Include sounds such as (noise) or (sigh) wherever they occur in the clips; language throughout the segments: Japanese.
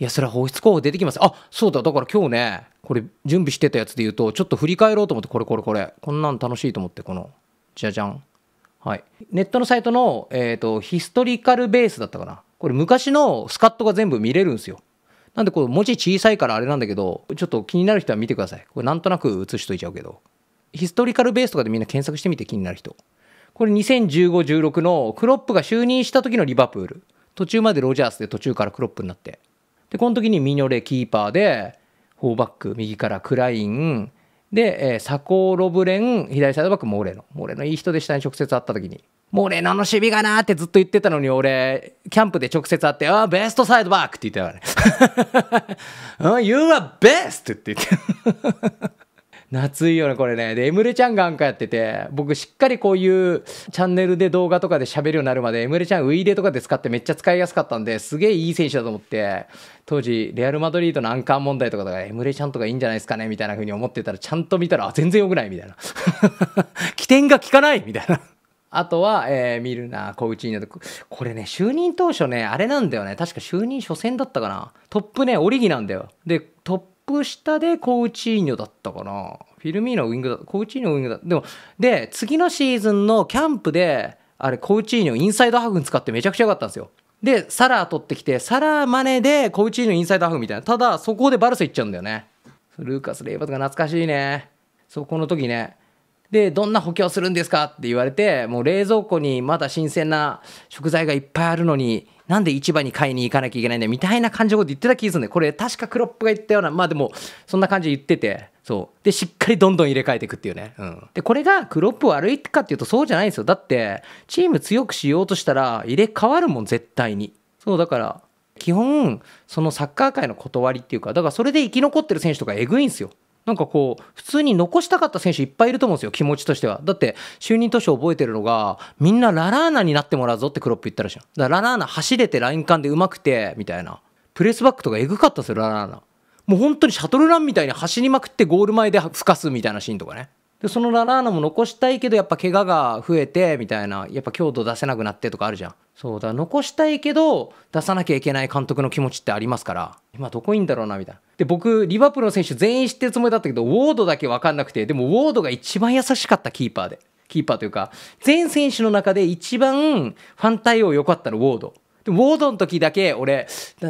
いや、それは放出候補出てきます。あ、そうだ。だから今日ね、これ準備してたやつで言うと、ちょっと振り返ろうと思って、これこれこれ。こんなん楽しいと思って、この、じゃじゃん。はい。ネットのサイトの、えっ、ー、と、ヒストリカルベースだったかな。これ昔のスカットが全部見れるんですよ。なんでこれ文字小さいからあれなんだけど、ちょっと気になる人は見てください。これなんとなく写しといちゃうけど。ヒストリカルベースとかでみんな検索してみて気になる人。これ2015-16のクロップが就任した時のリバプール。途中までロジャースで途中からクロップになって。で、この時にミノレキーパーで、フォーバック、右からクライン、で、えー、サコー・ロブレン、左サイドバック、モーレノ。モーレノいい人でしたね、直接会った時に。モーレノの守備がなーってずっと言ってたのに、俺、キャンプで直接会って、ああ、ベストサイドバックって言ってたからね。(laughs) うん、You are best! って言って夏いよね、これね。で、エムレちゃんがなんかやってて、僕しっかりこういうチャンネルで動画とかで喋るようになるまで、エムレちゃんウイレとかで使ってめっちゃ使いやすかったんで、すげえいい選手だと思って、当時、レアル・マドリードのアンカー問題とかとかエムレちゃんとかいいんじゃないですかね、みたいな風に思ってたら、ちゃんと見たら、あ、全然良くない、みたいな。(laughs) 起点が効かないみたいな。あとは、えー、ミルナー、コウチーニョこれね、就任当初ね、あれなんだよね。確か就任初戦だったかな。トップね、オリギなんだよ。で、トップ下でコウチーニョだったかな。フィルミーノウィングだ、コウチーニョウイングだ。でも、で、次のシーズンのキャンプで、あれ、コウチーニョインサイドハーフ使ってめちゃくちゃ良かったんですよ。で、サラー取ってきて、サラー真似でコウチーニインサイドハーフみたいな。ただ、そこでバルス行っちゃうんだよね。ルーカス・レイバーが懐かしいね。そこの時ね。で、どんな補強するんですかって言われて、もう冷蔵庫にまだ新鮮な食材がいっぱいあるのに、なんで市場に買いに行かなきゃいけないんだみたいな感じのこと言ってた気がするんで、これ確かクロップが言ったような、まあでも、そんな感じで言ってて、そう。で、しっかりどんどん入れ替えていくっていうね。うん。で、これがクロップ悪いかっていうとそうじゃないんですよ。だって、チーム強くしようとしたら入れ替わるもん、絶対に。そう、だから、基本、そのサッカー界の断りっていうか、だからそれで生き残ってる選手とかえぐいんですよ。なんかこう、普通に残したかった選手いっぱいいると思うんですよ、気持ちとしては。だって、就任当初覚えてるのが、みんなララーナになってもらうぞってクロップ言ったらしいだからララーナ走れてライン間でうまくて、みたいな。プレスバックとかエグかったですよ、ララーナ。もう本当にシャトルランみたいに走りまくってゴール前で吹かすみたいなシーンとかね。でそのララーナも残したいけどやっぱ怪我が増えてみたいなやっぱ強度出せなくなってとかあるじゃんそうだ残したいけど出さなきゃいけない監督の気持ちってありますから今どこいんだろうなみたいなで僕リバプールの選手全員知ってるつもりだったけどウォードだけ分かんなくてでもウォードが一番優しかったキーパーでキーパーというか全選手の中で一番ファン対応良かったのウォードでウォードの時だけ俺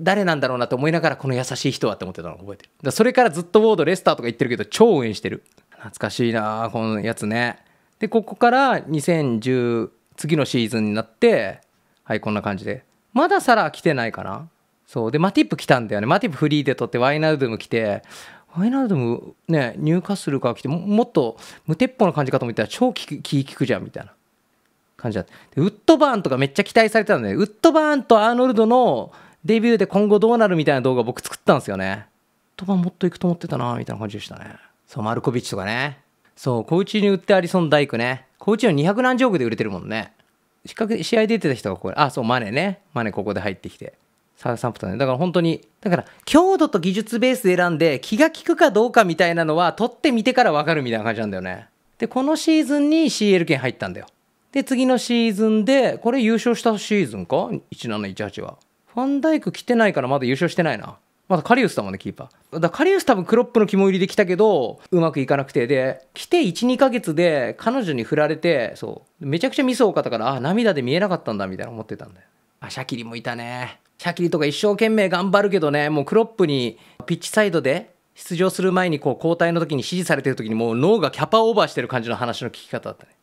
誰なんだろうなと思いながらこの優しい人はって思ってたの覚えてるそれからずっとウォードレスターとか言ってるけど超応援してる懐かしいなこのやつねでここから2010次のシーズンになってはいこんな感じでまだサラ来てないかなそうでマティップ来たんだよねマティップフリーで取ってワイナルドゥム来てワイナルドゥムねニューカッスルから来てもっと無鉄砲な感じかと思ったら超気気利くじゃんみたいな感じだったウッドバーンとかめっちゃ期待されてたんでウッドバーンとアーノルドのデビューで今後どうなるみたいな動画僕作ったんですよねウッドバーンもっといくと思ってたなみたいな感じでしたねそう、マルコビッチとかね。そう、小内に売ってアリソン・ダイクね。小内の200何十億で売れてるもんね。比較、試合出てた人がこれ、あ、そう、マネね。マネここで入ってきて。サーサンプトね。だから本当に、だから、強度と技術ベースで選んで、気が利くかどうかみたいなのは、取ってみてから分かるみたいな感じなんだよね。で、このシーズンに CL 権入ったんだよ。で、次のシーズンで、これ優勝したシーズンか ?1718 は。ファンダイク来てないからまだ優勝してないな。まだカリウスだもんね、キーパー。だカリウス多分クロップの肝入りで来たけど、うまくいかなくて。で、来て1、2ヶ月で彼女に振られて、そう。めちゃくちゃミス多かったから、あ、涙で見えなかったんだ、みたいな思ってたんだよ。あ、シャキリもいたね。シャキリとか一生懸命頑張るけどね、もうクロップにピッチサイドで出場する前にこう交代の時に指示されてる時にもう脳がキャパオーバーしてる感じの話の聞き方だったね。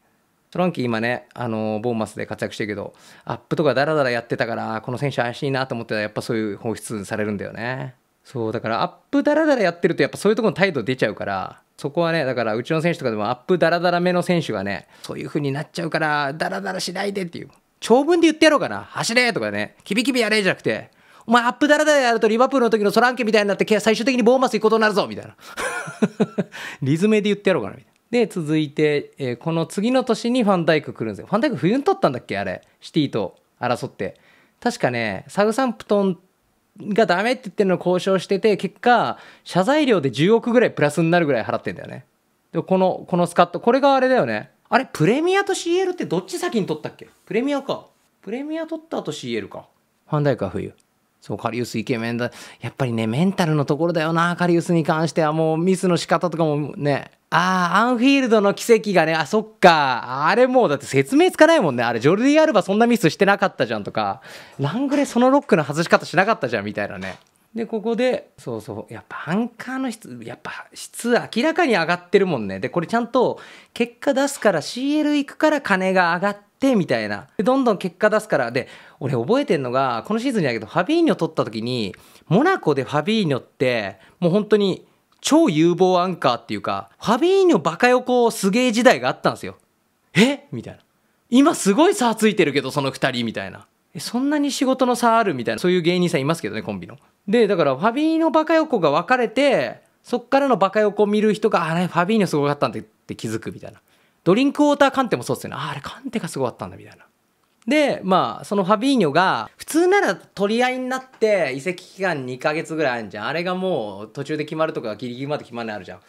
トランキー今ね、あのボーマスで活躍してるけど、アップとかダラダラやってたから、この選手怪しいなと思ってたら、やっぱそういう放出されるんだよね。そう、だからアップダラダラやってると、やっぱそういうとこの態度出ちゃうから、そこはね、だからうちの選手とかでもアップダラダラ目の選手がね、そういう風になっちゃうから、ダラダラしないでっていう。長文で言ってやろうかな。走れとかね、キビキビやれじゃなくて、お前アップダラダラやるとリバプールの時のソランケみたいになって、最終的にボーマス行くことになるぞみたいな。(laughs) リズムで言ってやろうかなみたいな。で、続いて、えー、この次の年にファンダイク来るんですよ。ファンダイク冬に取ったんだっけあれ。シティと争って。確かね、サグサンプトンがダメって言ってるのを交渉してて、結果、謝罪料で10億ぐらいプラスになるぐらい払ってんだよね。で、この、このスカット、これがあれだよね。あれ、プレミアと CL ってどっち先に取ったっけプレミアか。プレミア取った後 CL か。ファンダイクは冬。そう、カリウスイケメンだ。やっぱりね、メンタルのところだよな、カリウスに関しては。もうミスの仕方とかもね、ああ、アンフィールドの奇跡がね、あ、そっか。あれもうだって説明つかないもんね。あれ、ジョルディ・アルバそんなミスしてなかったじゃんとか、ラングレそのロックの外し方しなかったじゃんみたいなね。で、ここで、そうそう、やっぱアンカーの質、やっぱ質明らかに上がってるもんね。で、これちゃんと結果出すから CL 行くから金が上がって、みたいなで、どんどん結果出すからで俺覚えてんのがこのシーズンじゃないけどファビーニョ取った時にモナコでファビーニョってもう本当に超有望アンカーっていうか、ファビーニョバカ横すげえ時代があったんですよ。えみたいな。今すごい差ついてるけど、その2人みたいな。そんなに仕事の差あるみたいな、そういう芸人さんいますけどね、コンビの。で、だからファビーニョバカ横が分かれて、そっからのバカ横見る人が、あれ、ファビーニョすごかったんだって気づくみたいな。ドリンクウォーターカンテもそうっすよね。ああれ、カンテがすごかったんだみたいな。で、まあ、そのファビーニョが、普通なら取り合いになって、移籍期間2ヶ月ぐらいあるじゃん。あれがもう途中で決まるとかギリギリまで決まらないあるじゃん。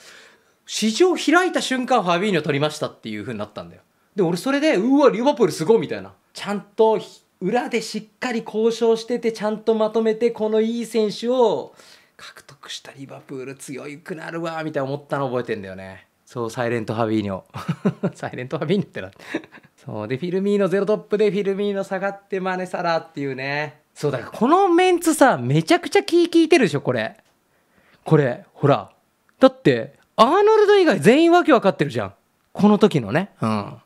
市場開いた瞬間、ファビーニョ取りましたっていう風になったんだよ。で、俺それで、うわ、リバプールすごいみたいな。ちゃんと裏でしっかり交渉してて、ちゃんとまとめて、このいい選手を獲得したリバプール強くなるわ、みたいな思ったの覚えてんだよね。そう、サイレントファビーニョ。(laughs) サイレントファビーニョってなってそう。で、フィルミーノゼロトップでフィルミーノ下がって真似サラっていうね。そう、だからこのメンツさ、めちゃくちゃ気利いてるでしょ、これ。これ、ほら。だって、アーノルド以外全員わけわかってるじゃん。この時のね。うん。(laughs)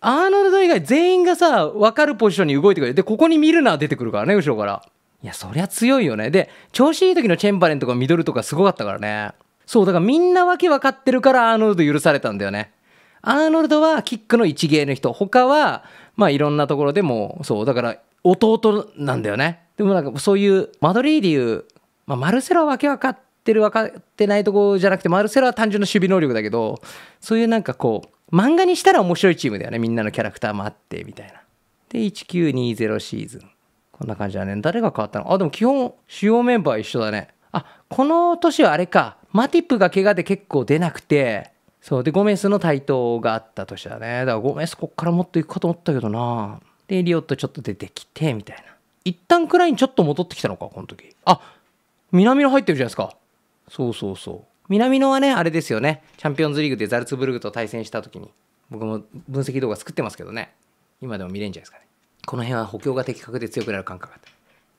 アーノルド以外全員がさ、わかるポジションに動いてくれる。で、ここにミルナー出てくるからね、後ろから。いや、そりゃ強いよね。で、調子いい時のチェンバレンとかミドルとかすごかったからね。そう、だからみんなわけわかってるからアーノルド許されたんだよね。アーノルドはキックの一芸の人他はまあいろんなところでもそうだから弟なんだよねでもなんかそういうマドリーでいう、まあ、マルセロは訳分かってる分かってないとこじゃなくてマルセロは単純な守備能力だけどそういうなんかこう漫画にしたら面白いチームだよねみんなのキャラクターもあってみたいな。で1920シーズンこんな感じだね誰が変わったのあでも基本主要メンバー一緒だねあこの年はあれかマティップが怪我で結構出なくてそうでゴメスの台頭があった年だねだからゴメスこっからもっと行くかと思ったけどなでリオットちょっと出てきてみたいな一旦くらいにちょっと戻ってきたのかこの時あ南野入ってるじゃないですかそうそうそう南野はねあれですよねチャンピオンズリーグでザルツブルグと対戦した時に僕も分析動画作ってますけどね今でも見れるんじゃないですかねこの辺は補強が的確で強くなる感覚があった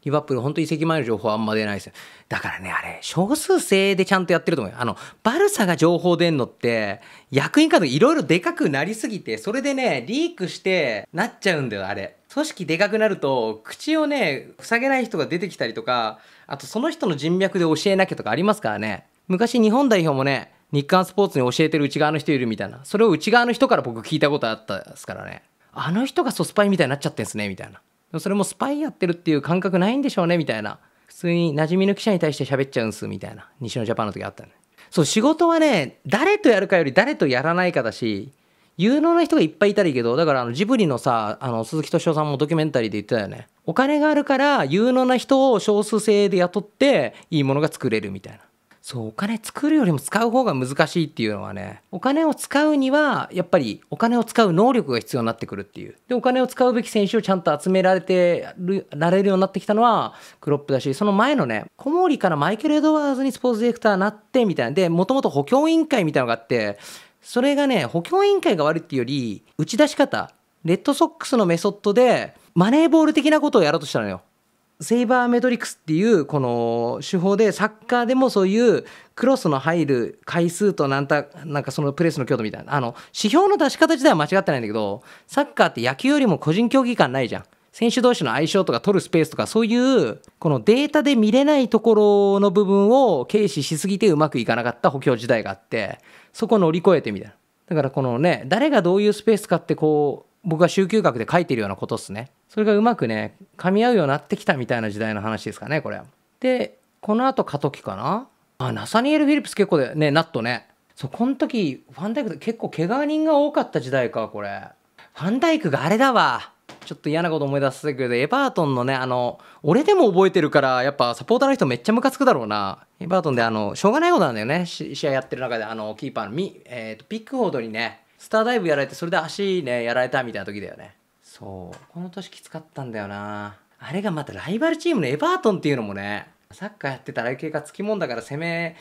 リバプール、本当移籍前の情報あんま出ないですよ。だからね、あれ、少数制でちゃんとやってると思うよ。あの、バルサが情報出んのって、役員カードいろいろでかくなりすぎて、それでね、リークしてなっちゃうんだよ、あれ。組織でかくなると、口をね、塞げない人が出てきたりとか、あとその人の人脈で教えなきゃとかありますからね。昔日本代表もね、日刊スポーツに教えてる内側の人いるみたいな。それを内側の人から僕聞いたことあったですからね。あの人がソスパイみたいになっちゃってんすね、みたいな。それもスパイやってるっていう感覚ないんでしょうねみたいな普通に馴染みの記者に対して喋っちゃうんすみたいな西野ジャパンの時あったねそう仕事はね誰とやるかより誰とやらないかだし有能な人がいっぱいいたらいいけどだからあのジブリのさあの鈴木敏夫さんもドキュメンタリーで言ってたよねお金があるから有能な人を少数制で雇っていいものが作れるみたいなそうお金作るよりも使う方が難しいっていうのはねお金を使うにはやっぱりお金を使う能力が必要になってくるっていうでお金を使うべき選手をちゃんと集められてられるようになってきたのはクロップだしその前のね小森からマイケル・エドワーズにスポーツディレクターになってみたいなでもともと補強委員会みたいなのがあってそれがね補強委員会が悪いっていうより打ち出し方レッドソックスのメソッドでマネーボール的なことをやろうとしたのよセイバーメトリクスっていうこの手法でサッカーでもそういうクロスの入る回数となんたなんかそのプレスの強度みたいなあの指標の出し方自体は間違ってないんだけどサッカーって野球よりも個人競技感ないじゃん選手同士の相性とか取るスペースとかそういうこのデータで見れないところの部分を軽視しすぎてうまくいかなかった補強時代があってそこ乗り越えてみたいなだからこのね誰がどういうスペースかってこう僕は集中学で書いてるようなことっすねそれがうまくね噛み合うようになってきたみたいな時代の話ですかねこれでこの後過渡期かなあナサニエル・フィリップス結構でねナットねそうこの時ファンダイク結構怪我人が多かった時代かこれファンダイクがあれだわちょっと嫌なこと思い出すけどエバートンのねあの俺でも覚えてるからやっぱサポーターの人めっちゃムカつくだろうなエバートンであのしょうがないことなんだよね試合やってる中であのキーパーのミ、えーと、とピックフォードにねスターダイブやられてそれで足ねやられたみたいな時だよねそうこの年きつかったんだよなあれがまたライバルチームのエバートンっていうのもねサッカーやってたら相手がつきもんだから攻め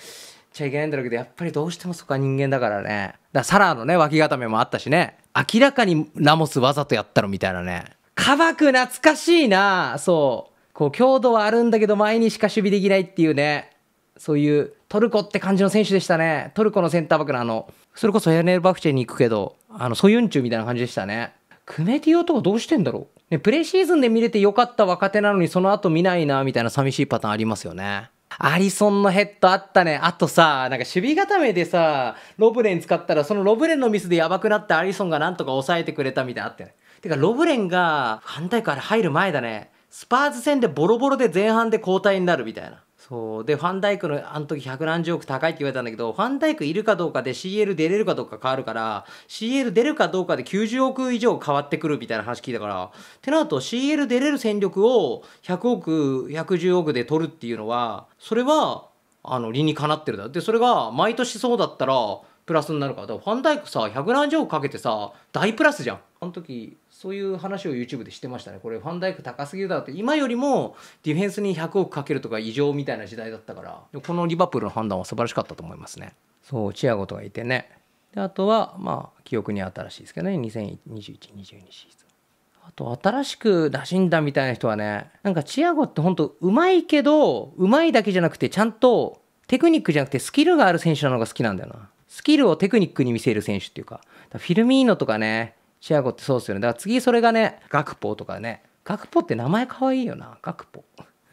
ちゃいけないんだろうけどやっぱりどうしてもそこは人間だからねだからサラーのね脇固めもあったしね明らかにラモスわざとやったのみたいなねカバク懐かしいなそうこう強度はあるんだけど前にしか守備できないっていうねそういうトルコって感じの選手でしたねトルコのセンターバックのあのそれこそエネルバクチェに行くけどあのソユンチュみたいな感じでしたねクメティオとかどうしてんだろう、ね、プレシーズンで見れてよかった若手なのにその後見ないなみたいな寂しいパターンありますよね。アリソンのヘッドあったね。あとさ、なんか守備固めでさ、ロブレン使ったら、そのロブレンのミスでやばくなってアリソンがなんとか抑えてくれたみたいなあってね。てか、ロブレンが反対から入る前だね。スパーズ戦でボロボロで前半で交代になるみたいな。そうでファンダイクのあの時百何十億高いって言われたんだけどファンダイクいるかどうかで CL 出れるかどうか変わるから CL 出るかどうかで90億以上変わってくるみたいな話聞いたからってなると CL 出れる戦力を100億110億で取るっていうのはそれはあの理にかなってるだでそれが毎年そうだったらプラスになるからだからファンダイクさ百何十億かけてさ大プラスじゃんあの時そういう話を YouTube でしてましたね。これファンダイク高すぎるだろうって、今よりもディフェンスに100億かけるとか異常みたいな時代だったから、このリバプールの判断は素晴らしかったと思いますね。そう、チアゴとかいてね。で、あとは、まあ、記憶に新しいですけどね、2021、22シーズン。あと、新しく打診だみたいな人はね、なんかチアゴって本当うまいけど、うまいだけじゃなくて、ちゃんとテクニックじゃなくてスキルがある選手なのが好きなんだよな。スキルをテクニックに見せる選手っていうか、かフィルミーノとかね、シアゴってそうっすよね。だから次それがね、学ポとかね。学ポって名前かわいいよな。学ポ。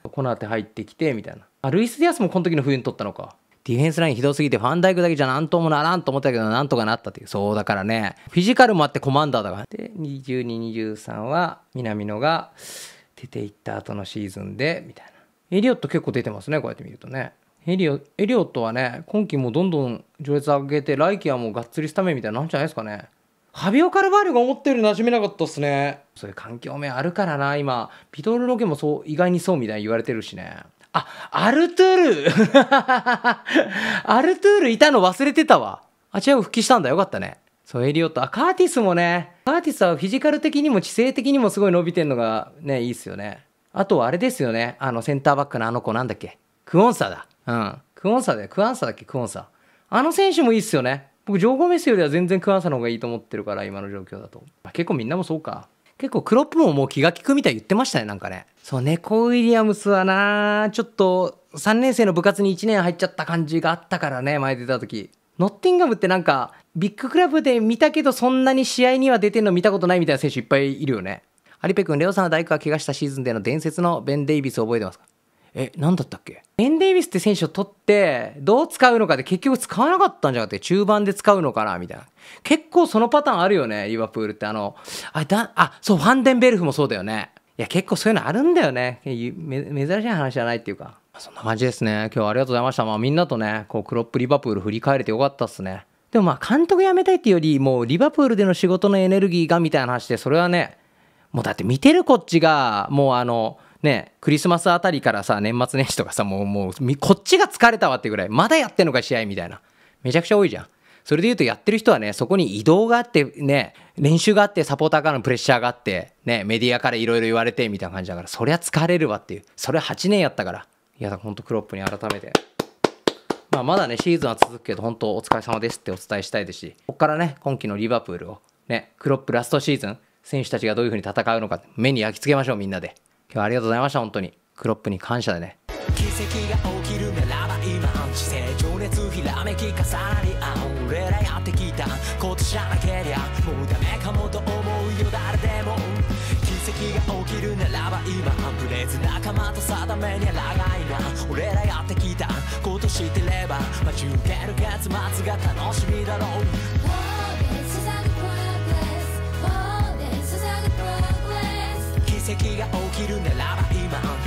コナテ入ってきて、みたいな。あ、ルイス・ディアスもこの時の冬に撮ったのか。ディフェンスラインひどすぎてファンダイクだけじゃなんともならんと思ったけどなんとかなったっていうそうだからねフィジカルもあってコマンダーだからで2223は南野が出ていった後のシーズンでみたいなエリオット結構出てますねこうやって見るとねエリオエリオットはね今季もどんどん序列上げて来季はもうがっつりスタメンみたいになんじゃないですかねハビオ・カルバーリョが思ったより馴染めなかったっすねそういう環境面あるからな今ピトル・のケもそう意外にそうみたいに言われてるしねあアルトゥール (laughs) アルトゥールいたの忘れてたわあちらも復帰したんだよかったねそうエリオットあカーティスもねカーティスはフィジカル的にも知性的にもすごい伸びてんのがねいいっすよねあとはあれですよねあのセンターバックのあの子なんだっけクオンサだうんクオンサだよクアンサだっけクオンサあの選手もいいっすよね僕上ゴメスよりは全然クアンサの方がいいと思ってるから今の状況だと結構みんなもそうか結構クロップももう気が利くみたい言ってましたねなんかねそうネコ・ウィリアムスはなちょっと3年生の部活に1年入っちゃった感じがあったからね前出た時ノッティンガムってなんかビッグクラブで見たけどそんなに試合には出てんの見たことないみたいな選手いっぱいいるよねアリペ君レオさんの大工が怪我したシーズンでの伝説のベン・デイビス覚えてますかえ、なんだったっけエン・デイビスって選手を取って、どう使うのかって結局使わなかったんじゃなくて、中盤で使うのかなみたいな。結構そのパターンあるよね、リバプールって。あの、あ、だあそう、ファンデンベルフもそうだよね。いや、結構そういうのあるんだよね。珍しい話じゃないっていうか。そんな感じですね。今日はありがとうございました。まあみんなとね、こう、クロップリバプール振り返れてよかったっすね。でもまあ監督辞めたいっていうより、もうリバプールでの仕事のエネルギーがみたいな話で、それはね、もうだって見てるこっちが、もうあの、ね、クリスマスあたりからさ、年末年始とかさ、もう、もう、こっちが疲れたわってぐらい、まだやってんのか試合みたいな。めちゃくちゃ多いじゃん。それで言うとやってる人はね、そこに移動があって、ね、練習があって、サポーターからのプレッシャーがあって、ね、メディアからいろいろ言われてみたいな感じだから、そりゃ疲れるわっていう。それは8年やったから。いや、ほんとクロップに改めて。まあ、まだね、シーズンは続くけど、本当お疲れ様ですってお伝えしたいですし、ここからね、今季のリバプールを、ね、クロップラストシーズン、選手たちがどういうふうに戦うのか、目に焼き付けましょう、みんなで。今日はありがとうございました本当にクロップに感謝でね奇跡が起きるならば今知性情熱ひらめき重なり合う俺らやってきたことじゃなけりゃもうダメかもと思うよ誰でも奇跡が起きるならば今ブレず仲間と定めにがいな俺らやってきたこと知ってれば待ち受ける結末が楽しみだろう奇跡が起きるならば今